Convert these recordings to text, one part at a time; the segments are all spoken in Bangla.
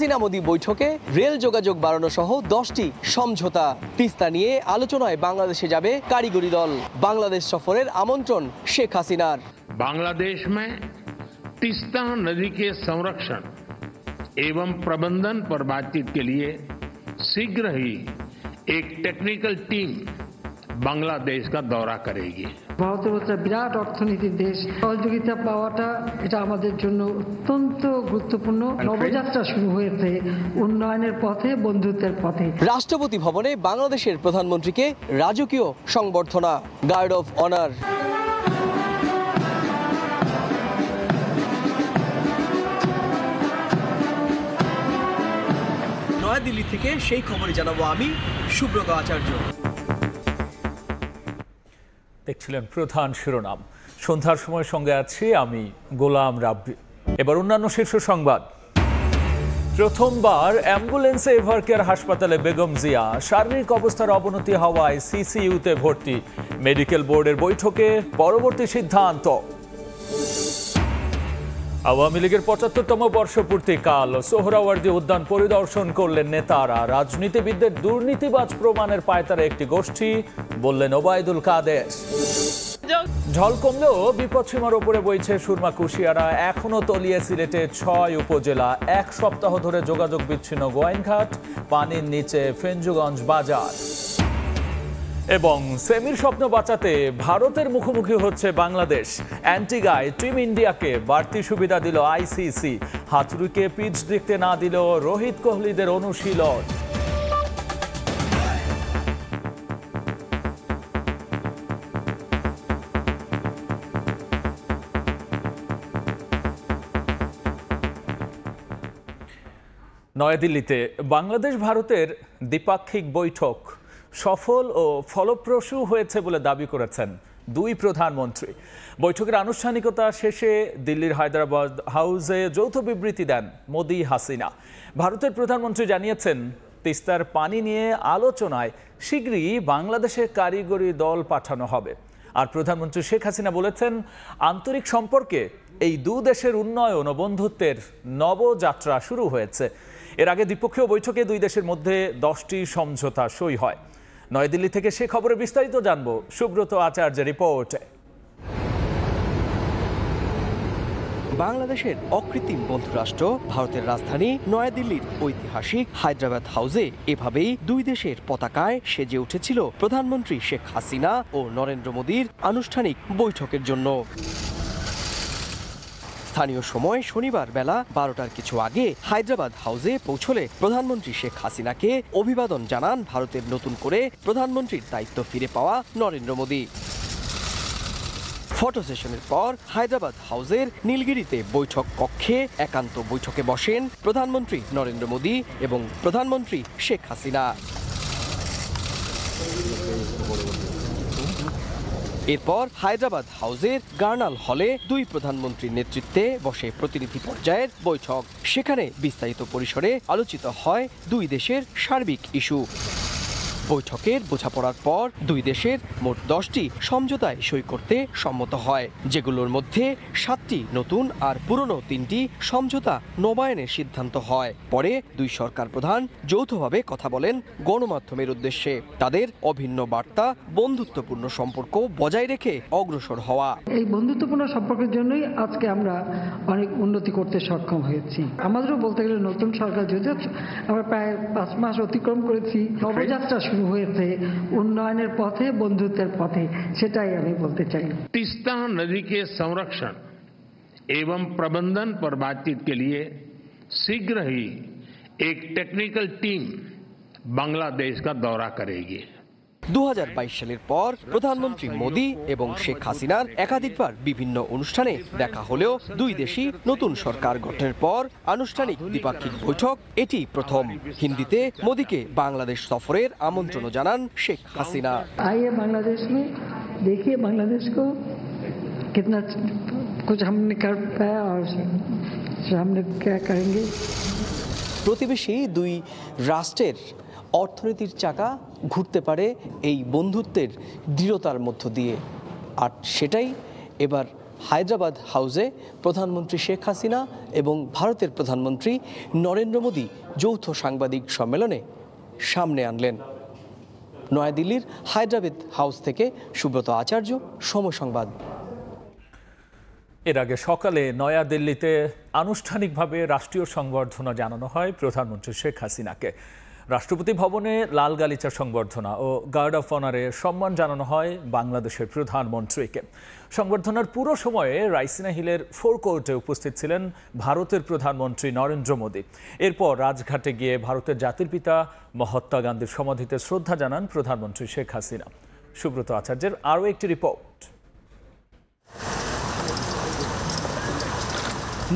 হাসিনা মোদী বৈঠকে রেল যোগাযোগ বাড়ানো সহ দশটি সমঝোতা তিস্তা নিয়ে আলোচনায় বাংলাদেশে যাবে কারিগরি দল বাংলাদেশ সফরের আমন্ত্রণ শেখ হাসিনার বাংলাদেশ মে তিস্তা নদীকে সংরক্ষণ এবং প্রবন্ধন পর বাতচিত কে লিয়ে शीघ्र ही एक टेक्निकल टीम बांग्लादेश का दौरा ভারতের হচ্ছে বিরাট অর্থনীতির দেশ সহযোগিতা পাওয়াটা এটা আমাদের জন্য অত্যন্ত গুরুত্বপূর্ণ নবযাত্রা শুরু হয়েছে উন্নয়নের পথে বন্ধুত্বের পথে রাষ্ট্রপতি ভবনে বাংলাদেশের প্রধানমন্ত্রীকে রাজকীয় সংবর্ধনা গার্ড অফ অনার নয়াদিল্লি থেকে সেই খবরে জানাবো আমি সুব্রত আচার্য দেখছিলেন প্রধান শিরোনাম সন্ধ্যার সময় সঙ্গে আছি আমি গোলাম রাব্বি এবার অন্যান্য শীর্ষ সংবাদ প্রথমবার অ্যাম্বুলেন্সে এভারকেয়ার হাসপাতালে বেগম জিয়া শারীরিক অবস্থার অবনতি হওয়ায় সিসিইউতে ভর্তি মেডিকেল বোর্ডের বৈঠকে পরবর্তী সিদ্ধান্ত আওয়ামী লীগের পঁচাত্তরতম বর্ষপূর্তি কাল সোহরাওয়ার্দী উদ্যান পরিদর্শন করলেন নেতারা রাজনীতিবিদদের দুর্নীতিবাজ প্রমাণের পায়তারা একটি গোষ্ঠী বললেন ওবায়দুল কাদের ঝল কমলেও বিপদসীমার ওপরে বইছে সুরমা কুশিয়ারা এখনো তলিয়ে সিলেটে ছয় উপজেলা এক সপ্তাহ ধরে যোগাযোগ বিচ্ছিন্ন গোয়েনঘাট পানির নিচে ফেঞ্জুগঞ্জ বাজার এবং সেমির স্বপ্ন বাঁচাতে ভারতের মুখোমুখি হচ্ছে বাংলাদেশ অ্যান্টিগায় টিম ইন্ডিয়াকে বাড়তি সুবিধা দিল আইসিসি হাতরুকে পিচ দেখতে না দিল রোহিত কোহলিদের অনুশীলন নয়াদিল্লিতে বাংলাদেশ ভারতের দ্বিপাক্ষিক বৈঠক সফল ও ফলপ্রসূ হয়েছে বলে দাবি করেছেন দুই প্রধানমন্ত্রী বৈঠকের আনুষ্ঠানিকতা শেষে দিল্লির হায়দ্রাবাদ হাউসে যৌথ বিবৃতি দেন মোদি হাসিনা ভারতের প্রধানমন্ত্রী জানিয়েছেন তিস্তার পানি নিয়ে আলোচনায় শীঘ্রই বাংলাদেশে কারিগরি দল পাঠানো হবে আর প্রধানমন্ত্রী শেখ হাসিনা বলেছেন আন্তরিক সম্পর্কে এই দু দেশের উন্নয়ন ও বন্ধুত্বের নবযাত্রা শুরু হয়েছে এর আগে দ্বিপক্ষীয় বৈঠকে দুই দেশের মধ্যে দশটি সমঝোতা সই হয় নয়াদিল্লি থেকে সে খবরে বিস্তারিত জানব সুব্রত আচার্যের রিপোর্ট বাংলাদেশের অকৃত্রিম বন্ধুরাষ্ট্র ভারতের রাজধানী নয়াদিল্লির ঐতিহাসিক হায়দ্রাবাদ হাউসে এভাবেই দুই দেশের পতাকায় সেজে উঠেছিল প্রধানমন্ত্রী শেখ হাসিনা ও নরেন্দ্র মোদীর আনুষ্ঠানিক বৈঠকের জন্য স্থানীয় সময় শনিবার বেলা বারোটার কিছু আগে হায়দ্রাবাদ হাউসে পৌঁছলে প্রধানমন্ত্রী শেখ হাসিনাকে অভিবাদন জানান ভারতের নতুন করে প্রধানমন্ত্রীর দায়িত্ব ফিরে পাওয়া নরেন্দ্র মোদী ফটো সেশনের পর হায়দ্রাবাদ হাউসের নীলগিরিতে বৈঠক কক্ষে একান্ত বৈঠকে বসেন প্রধানমন্ত্রী নরেন্দ্র মোদী এবং প্রধানমন্ত্রী শেখ হাসিনা এরপর হায়দ্রাবাদ হাউজের গার্নাল হলে দুই প্রধানমন্ত্রীর নেতৃত্বে বসে প্রতিনিধি পর্যায়ের বৈঠক সেখানে বিস্তারিত পরিসরে আলোচিত হয় দুই দেশের সার্বিক ইস্যু বৈঠকের বোঝাপড়ার পর দুই দেশের মোট দশটি সমঝোতায় সই করতে সম্মত হয় যেগুলোর মধ্যে সাতটি নতুন আর পুরনো তিনটি সমঝোতা নবায়নের সিদ্ধান্ত হয় পরে দুই সরকার প্রধান যৌথভাবে কথা বলেন গণমাধ্যমের উদ্দেশ্যে তাদের অভিন্ন বার্তা বন্ধুত্বপূর্ণ সম্পর্ক বজায় রেখে অগ্রসর হওয়া এই বন্ধুত্বপূর্ণ সম্পর্কের জন্যই আজকে আমরা অনেক উন্নতি করতে সক্ষম হয়েছি আমাদেরও বলতে গেলে নতুন সরকার যদিও আমরা প্রায় পাঁচ মাস অতিক্রম করেছি নবযাত্রা শুরু হয়েছে উন্নয়নের পথে বন্ধুত্বের পথে সেটাই আমি বলতে চাই তিস্তা নদী के संरक्षण एवं प्रबंधन पर बातचीत के लिए शीघ्र ही एक टेक्निकल टीम बांग्लादेश का दौरा करेगी দু সালের পর প্রধানমন্ত্রী মোদী এবং শেখ হাসিনার একাধিকবার বিভিন্ন অনুষ্ঠানে দেখা হলেও দুই দেশই নতুন সরকার গঠনের পর আনুষ্ঠানিক দ্বিপাক্ষিক বৈঠক এটি প্রথম হিন্দিতে মোদীকে বাংলাদেশ সফরের আমন্ত্রণ জানান শেখ হাসিনা আইয়ে বাংলাদেশ মে দেখিয়ে বাংলাদেশ কো কিতনা কুছ হামনে কর পায়া আর করেঙ্গে প্রতিবেশী দুই রাষ্ট্রের অর্থনীতির চাকা ঘুরতে পারে এই বন্ধুত্বের দৃঢ়তার মধ্য দিয়ে আর সেটাই এবার হায়দ্রাবাদ হাউসে প্রধানমন্ত্রী শেখ হাসিনা এবং ভারতের প্রধানমন্ত্রী নরেন্দ্র মোদী যৌথ সাংবাদিক সম্মেলনে সামনে আনলেন নয়াদিল্লির হায়দ্রাবাদ হাউস থেকে সুব্রত আচার্য সমসংবাদ এর আগে সকালে নয়াদিল্লিতে আনুষ্ঠানিকভাবে রাষ্ট্রীয় সংবর্ধনা জানানো হয় প্রধানমন্ত্রী শেখ হাসিনাকে রাষ্ট্রপতি ভবনে লাল গালিচা সংবর্ধনা ও গার্ড অফ অনারে সম্মান জানানো হয় বাংলাদেশের প্রধানমন্ত্রীকে সংবর্ধনার পুরো সময়ে রাইসিনা হিলের ফোর কোর্টে উপস্থিত ছিলেন ভারতের প্রধানমন্ত্রী নরেন্দ্র মোদী এরপর রাজঘাটে গিয়ে ভারতের জাতির পিতা মহাত্মা গান্ধীর সমাধিতে শ্রদ্ধা জানান প্রধানমন্ত্রী শেখ হাসিনা সুব্রত আচার্যের আরও একটি রিপোর্ট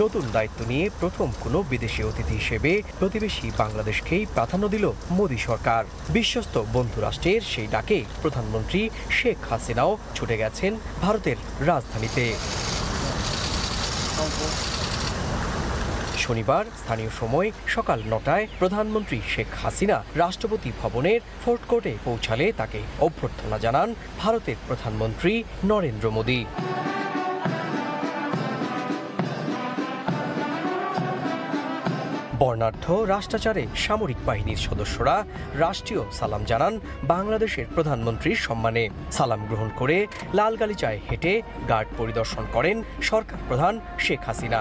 নতুন দায়িত্ব নিয়ে প্রথম কোনো বিদেশি অতিথি হিসেবে প্রতিবেশী বাংলাদেশকেই প্রাধান্য দিল মোদী সরকার বিশ্বস্ত বন্ধুরাষ্ট্রের সেই ডাকে প্রধানমন্ত্রী শেখ হাসিনাও ছুটে গেছেন ভারতের রাজধানীতে শনিবার স্থানীয় সময় সকাল নটায় প্রধানমন্ত্রী শেখ হাসিনা রাষ্ট্রপতি ভবনের ফোর্টকোর্টে পৌঁছালে তাকে অভ্যর্থনা জানান ভারতের প্রধানমন্ত্রী নরেন্দ্র মোদী বর্ণার্থ রাষ্ট্রাচারে সামরিক বাহিনীর সদস্যরা রাষ্ট্রীয় সালাম জানান বাংলাদেশের প্রধানমন্ত্রীর সম্মানে সালাম গ্রহণ করে লালগালিচায় হেঁটে গার্ড পরিদর্শন করেন সরকার প্রধান শেখ হাসিনা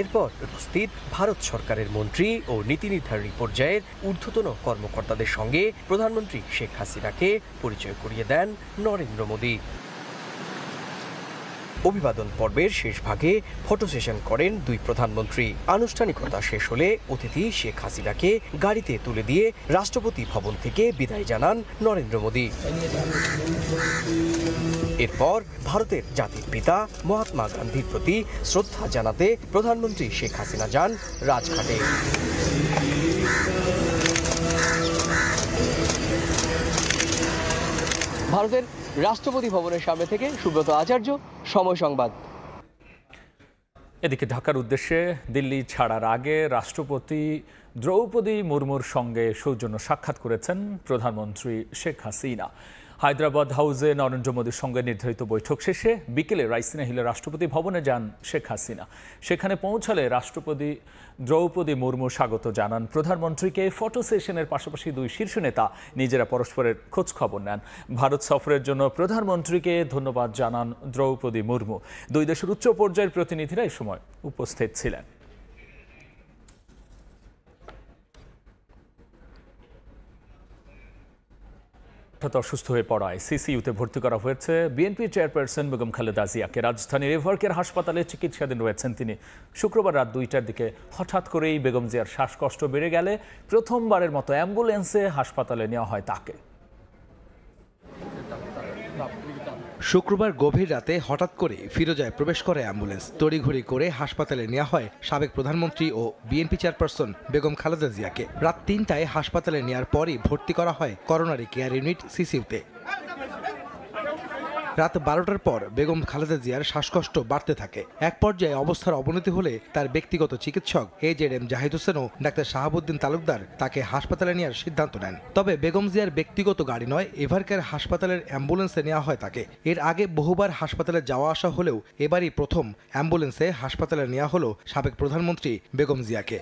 এরপর উপস্থিত ভারত সরকারের মন্ত্রী ও নীতি নির্ধারণী পর্যায়ের ঊর্ধ্বতন কর্মকর্তাদের সঙ্গে প্রধানমন্ত্রী শেখ হাসিনাকে পরিচয় করিয়ে দেন নরেন্দ্র মোদী অভিবাদন পর্বের শেষ ভাগে ফটো সেশন করেন দুই প্রধানমন্ত্রী আনুষ্ঠানিকতা শেষ হলে অতিথি শেখ হাসিনাকে গাড়িতে তুলে দিয়ে রাষ্ট্রপতি ভবন থেকে বিদায় জানান নরেন্দ্র মোদী এরপর ভারতের জাতির পিতা মহাত্মা গান্ধীর প্রতি শ্রদ্ধা জানাতে প্রধানমন্ত্রী শেখ হাসিনা যান রাজঘাটে ভারতের রাষ্ট্রপতি ভবনের সামনে থেকে সুব্রত আচার্য সময় সংবাদ এদিকে ঢাকার উদ্দেশ্যে দিল্লি ছাড়ার আগে রাষ্ট্রপতি দ্রৌপদী মুর্মুর সঙ্গে সৌজন্য সাক্ষাৎ করেছেন প্রধানমন্ত্রী শেখ হাসিনা হায়দ্রাবাদ হাউসে নরেন্দ্র মোদীর সঙ্গে নির্ধারিত বৈঠক শেষে বিকেলে রাইসিনা হিলে রাষ্ট্রপতি ভবনে যান শেখ হাসিনা সেখানে পৌঁছালে রাষ্ট্রপতি দ্রৌপদী মুর্মু স্বাগত জানান প্রধানমন্ত্রীকে ফটো সেশনের পাশাপাশি দুই শীর্ষ নেতা নিজেরা পরস্পরের খোঁজ খবর নেন ভারত সফরের জন্য প্রধানমন্ত্রীকে ধন্যবাদ জানান দ্রৌপদী মুর্মু দুই দেশের উচ্চ পর্যায়ের প্রতিনিধিরা এ সময় উপস্থিত ছিলেন হঠাৎ অসুস্থ হয়ে পড়ায় সিসিইউতে ভর্তি করা হয়েছে বিএনপি চেয়ারপারসন বেগম খালেদা জিয়াকে রাজধানীর এভারকের হাসপাতালে চিকিৎসাধীন রয়েছেন তিনি শুক্রবার রাত দুইটার দিকে হঠাৎ করেই বেগম জিয়ার শ্বাসকষ্ট বেড়ে গেলে প্রথমবারের মতো অ্যাম্বুলেন্সে হাসপাতালে নেওয়া হয় তাকে শুক্রবার গভীর রাতে হঠাৎ করে ফিরোজায় প্রবেশ করে অ্যাম্বুলেন্স তড়িঘড়ি করে হাসপাতালে নেওয়া হয় সাবেক প্রধানমন্ত্রী ও বিএনপি চেয়ারপারসন বেগম খালেদা জিয়াকে রাত তিনটায় হাসপাতালে নেওয়ার পরই ভর্তি করা হয় করোনারি কেয়ার ইউনিট সিসিউতে রাত বারোটার পর বেগম খালেদা জিয়ার শ্বাসকষ্ট বাড়তে থাকে এক পর্যায়ে অবস্থার অবনতি হলে তার ব্যক্তিগত চিকিৎসক A Z M Zahid Hossain ও ডাক্তার শাহাবুদ্দিন তালুকদার তাকে হাসপাতালে নেওয়ার সিদ্ধান্ত নেন তবে বেগম জিয়ার ব্যক্তিগত গাড়ি নয় এভারকেয়ার হাসপাতালের অ্যাম্বুলেন্সে নেওয়া হয় তাকে এর আগে বহুবার হাসপাতালে যাওয়া আসা হলেও এবারই প্রথম অ্যাম্বুলেন্সে হাসপাতালে নেওয়া হলো সাবেক প্রধানমন্ত্রী বেগম জিয়াকে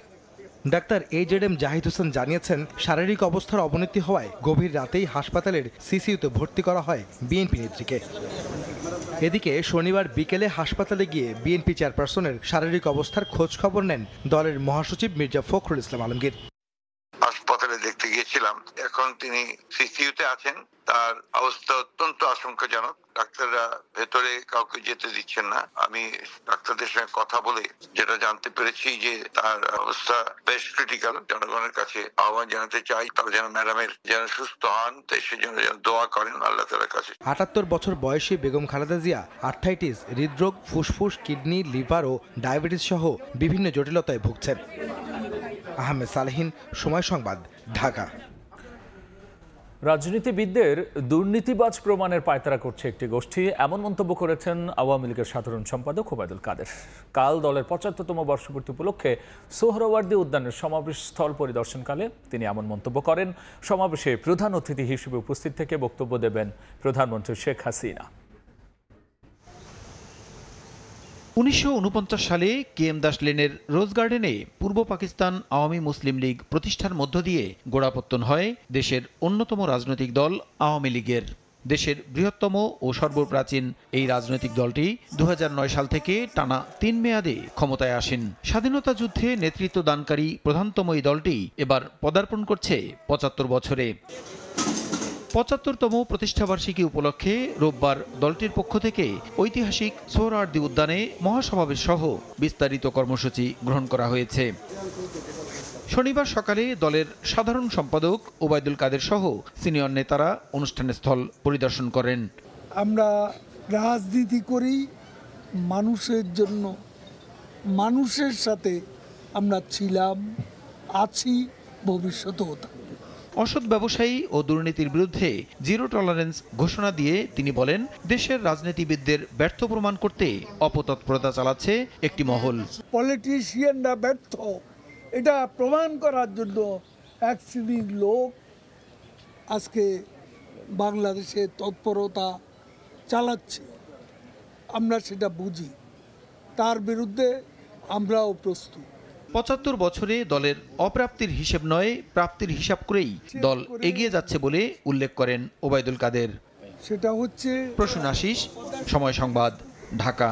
doctor A Z M Zahid Hossain জানিয়েছেন শারীরিক অবস্থার অবনতি হওয়ায় গভীর রাতেই হাসপাতালের সিসিউতে ভর্তি করা হয় বিএনপি নেত্রীকে এদিকে শনিবার বিকেলে হাসপাতালে গিয়ে বিএনপি চেয়ারপারসনের শারীরিক অবস্থার খোঁজ খবর নেন দলের মহাসচিব মির্জা ফখরুল ইসলাম আলমগীর গিয়েছিলাম এখন তিনি সিসিউতে আছেন তার অবস্থা অত্যন্ত আশঙ্কাজনক ডাক্তাররা ভেতরে কাউকে যেতে দিচ্ছেন না আমি ডাক্তারদের সঙ্গে কথা বলে যেটা জানতে পেরেছি যে তার অবস্থা বেশ ক্রিটিক্যাল জনগণের কাছে আহ্বান জানাতে চাই তারা যেন ম্যাডামের যেন সুস্থ হন সে যেন যেন দোয়া করেন আল্লাহ তালার কাছে আটাত্তর বছর বয়সী বেগম খালেদা জিয়া আর্থাইটিস হৃদরোগ ফুসফুস কিডনি লিভার ও ডায়াবেটিস সহ বিভিন্ন জটিলতায় ভুগছেন আহমেদ সালেহীন সময় সংবাদ ঢাকা রাজনীতিবিদদের দুর্নীতিবাজ প্রমাণের পায়তারা করছে একটি গোষ্ঠী এমন মন্তব্য করেছেন আওয়ামী লীগের সাধারণ সম্পাদক ওবায়দুল কাদের কাল দলের পঁচাত্তরতম বর্ষপূর্তি উপলক্ষে সোহরাওয়ার্দী উদ্যানের সমাবেশ স্থল পরিদর্শনকালে তিনি এমন মন্তব্য করেন সমাবেশে প্রধান অতিথি হিসেবে উপস্থিত থেকে বক্তব্য দেবেন প্রধানমন্ত্রী শেখ হাসিনা উনিশশো সালে কে এম দাস লেনের রোজ গার্ডেনে পূর্ব পাকিস্তান আওয়ামী মুসলিম লীগ প্রতিষ্ঠার মধ্য দিয়ে গোড়াপত্তন হয় দেশের অন্যতম রাজনৈতিক দল আওয়ামী লীগের দেশের বৃহত্তম ও সর্বপ্রাচীন এই রাজনৈতিক দলটি দু সাল থেকে টানা তিন মেয়াদে ক্ষমতায় আসেন স্বাধীনতা যুদ্ধে নেতৃত্ব দানকারী প্রধানতম এই দলটি এবার পদার্পণ করছে পঁচাত্তর বছরে পঁচাত্তরতম প্রতিষ্ঠাবার্ষিকী উপলক্ষে রোববার দলটির পক্ষ থেকে ঐতিহাসিক সোহরার্দি উদ্যানে মহাসমাবেশ সহ বিস্তারিত কর্মসূচি গ্রহণ করা হয়েছে শনিবার সকালে দলের সাধারণ সম্পাদক ওবায়দুল কাদের সহ সিনিয়র নেতারা অনুষ্ঠানের স্থল পরিদর্শন করেন আমরা রাজনীতি করি মানুষের জন্য মানুষের সাথে আমরা ছিলাম আছি ভবিষ্যতেও থাকবো অসৎ ব্যবসায়ী ও দুর্নীতির বিরুদ্ধে জিরো টলারেন্স ঘোষণা দিয়ে তিনি বলেন দেশের রাজনীতিবিদদের ব্যর্থ প্রমাণ করতে অপতৎপরতা চালাচ্ছে একটি মহল পলিটিশিয়ানরা ব্যর্থ এটা প্রমাণ করার জন্য এক শ্রেণীর লোক আজকে বাংলাদেশে তৎপরতা চালাচ্ছে আমরা সেটা বুঝি তার বিরুদ্ধে আমরাও প্রস্তুত পঁচাত্তর বছরে দলের অপ্রাপ্তির হিসেব নয় প্রাপ্তির হিসাব করেই দল এগিয়ে যাচ্ছে বলে উল্লেখ করেন ওবায়দুল কাদের সেটা হচ্ছে প্রসূন আশিস সময় সংবাদ ঢাকা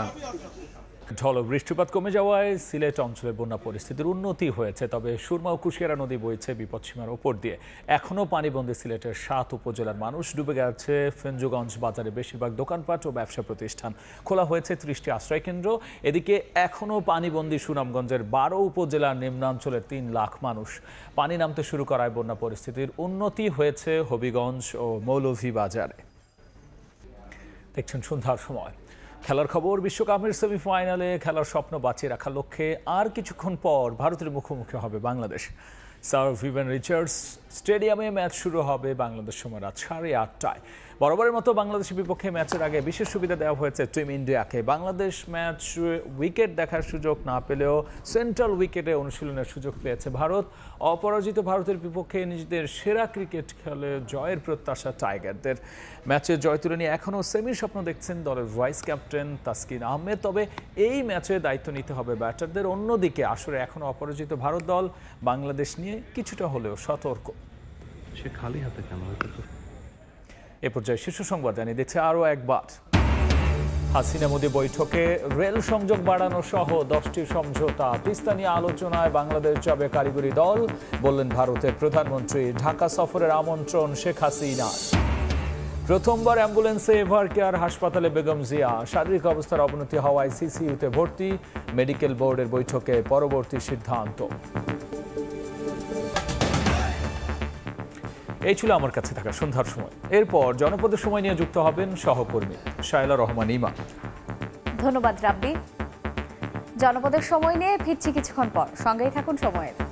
ঢল বৃষ্টিপাত কমে যাওয়ায় সিলেট অঞ্চলে বন্যা পরিস্থিতির উন্নতি হয়েছে তবে সুরমা ও কুশিয়ারা নদী বইছে বিপদসীমার ওপর দিয়ে এখনও পানিবন্দী সিলেটের সাত উপজেলার মানুষ ডুবে গেছে ফেঞ্জুগঞ্জ বাজারে বেশিরভাগ দোকানপাট ও ব্যবসা প্রতিষ্ঠান খোলা হয়েছে ত্রিশটি আশ্রয়কেন্দ্র এদিকে এখনও পানিবন্দী সুনামগঞ্জের বারো উপজেলার নিম্নাঞ্চলের তিন লাখ মানুষ পানি নামতে শুরু করায় বন্যা পরিস্থিতির উন্নতি হয়েছে হবিগঞ্জ ও মৌলভী বাজারে দেখছেন সন্ধ্যার সময় খেলার খবর বিশ্বকাপের সেমিফাইনালে খেলার স্বপ্ন বাঁচিয়ে রাখার লক্ষ্যে আর কিছুক্ষণ পর ভারতের মুখোমুখি হবে বাংলাদেশ সার ভিভেন রিচার্ডস স্টেডিয়ামে ম্যাচ শুরু হবে বাংলাদেশ সময় রাত সাড়ে আটটায় বরাবরের মতো বাংলাদেশের বিপক্ষে ম্যাচের আগে বিশেষ সুবিধা দেওয়া হয়েছে টিম ইন্ডিয়াকে বাংলাদেশ ম্যাচ উইকেট দেখার সুযোগ না পেলেও সেন্ট্রাল উইকেটে অনুশীলনের সুযোগ পেয়েছে ভারত অপরাজিত ভারতের বিপক্ষে নিজেদের সেরা ক্রিকেট খেলে জয়ের প্রত্যাশা টাইগারদের ম্যাচে জয় তুলে নিয়ে এখনও সেমির স্বপ্ন দেখছেন দলের ভাইস ক্যাপ্টেন তাসকিন আহমেদ তবে এই ম্যাচে দায়িত্ব নিতে হবে ব্যাটারদের অন্যদিকে আসলে এখনও অপরাজিত ভারত দল বাংলাদেশ নিয়ে কিছুটা হলেও সতর্ক সে খালি হাতে কেন এ পর্যায়ে শীর্ষ সংবাদ জানিয়ে দিচ্ছে আরও একবার হাসিনা মোদী বৈঠকে রেল সংযোগ বাড়ানো সহ দশটি সমঝোতা তিস্তা নিয়ে আলোচনায় বাংলাদেশ যাবে কারিগরি দল বললেন ভারতের প্রধানমন্ত্রী ঢাকা সফরের আমন্ত্রণ শেখ হাসিনার প্রথমবার অ্যাম্বুলেন্সে এভার কেয়ার হাসপাতালে বেগম জিয়া শারীরিক অবস্থার অবনতি হওয়ায় সিসিউতে ভর্তি মেডিকেল বোর্ডের বৈঠকে পরবর্তী সিদ্ধান্ত এই ছিল আমার কাছে থাকা সন্ধ্যার সময় এরপর জনপদের সময় নিয়ে যুক্ত হবেন সহকর্মী শায়লা রহমান ইমা ধন্যবাদ রাব্বি জনপদের সময় নিয়ে ফিরছি কিছুক্ষণ পর সঙ্গেই থাকুন সময়ের